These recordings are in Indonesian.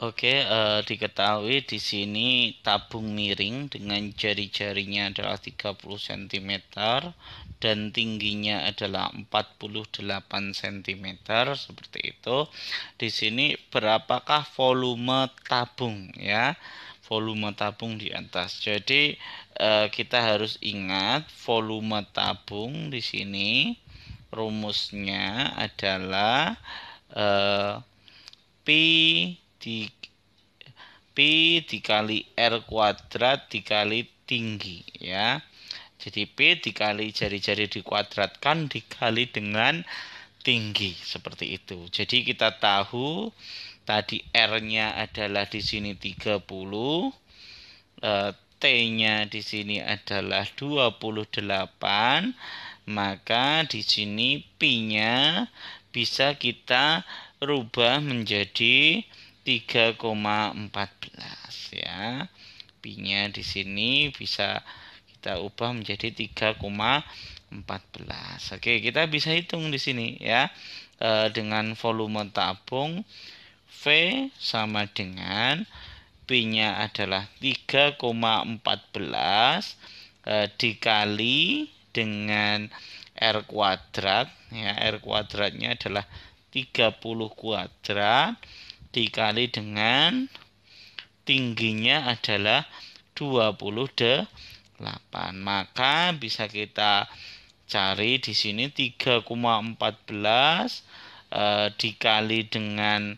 Oke, uh, diketahui di sini tabung miring dengan jari-jarinya adalah 30 cm dan tingginya adalah 48 cm seperti itu. Di sini berapakah volume tabung ya? Volume tabung di atas. Jadi uh, kita harus ingat volume tabung di sini rumusnya adalah uh, pi di P dikali R kuadrat dikali tinggi ya. Jadi P dikali jari-jari dikuadratkan dikali dengan tinggi seperti itu. Jadi kita tahu tadi R-nya adalah di sini 30 eh, T-nya di sini adalah 28, maka di sini P-nya bisa kita rubah menjadi 3,14 ya. Pi-nya di sini bisa kita ubah menjadi 3,14. Oke, kita bisa hitung di sini ya. E, dengan volume tabung V sama dengan P-nya adalah 3,14 e, dikali dengan R kuadrat ya. R kuadratnya adalah 30 kuadrat dikali dengan tingginya adalah 28. Maka bisa kita cari di sini 3,14 eh, dikali dengan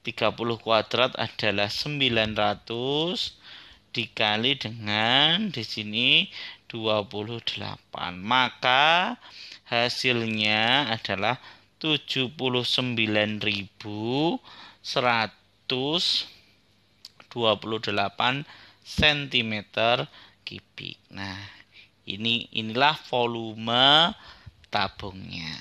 30 kuadrat adalah 900 dikali dengan di sini 28. Maka hasilnya adalah 79.128 cm kubik. Nah, ini inilah volume tabungnya.